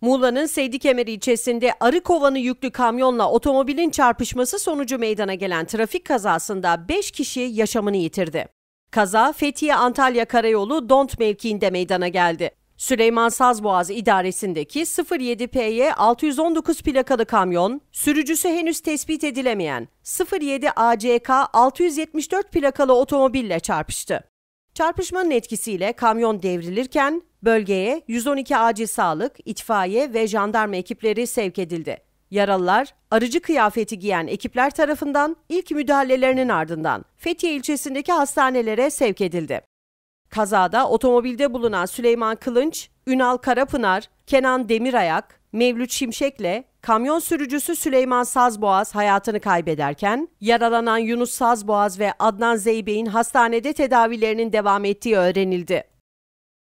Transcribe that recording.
Muğla'nın Seydikemer ilçesinde arı kovanı yüklü kamyonla otomobilin çarpışması sonucu meydana gelen trafik kazasında 5 kişi yaşamını yitirdi. Kaza Fethiye-Antalya Karayolu Dont mevkiinde meydana geldi. Süleyman Sazboğaz idaresindeki 07PY 619 plakalı kamyon, sürücüsü henüz tespit edilemeyen 07 ACK 674 plakalı otomobille çarpıştı. Çarpışmanın etkisiyle kamyon devrilirken Bölgeye 112 acil sağlık, itfaiye ve jandarma ekipleri sevk edildi. Yaralılar, arıcı kıyafeti giyen ekipler tarafından ilk müdahalelerinin ardından Fethiye ilçesindeki hastanelere sevk edildi. Kazada otomobilde bulunan Süleyman Kılınç, Ünal Karapınar, Kenan Demirayak, Mevlüt Şimşek'le kamyon sürücüsü Süleyman Sazboğaz hayatını kaybederken yaralanan Yunus Sazboğaz ve Adnan Zeybey'in hastanede tedavilerinin devam ettiği öğrenildi.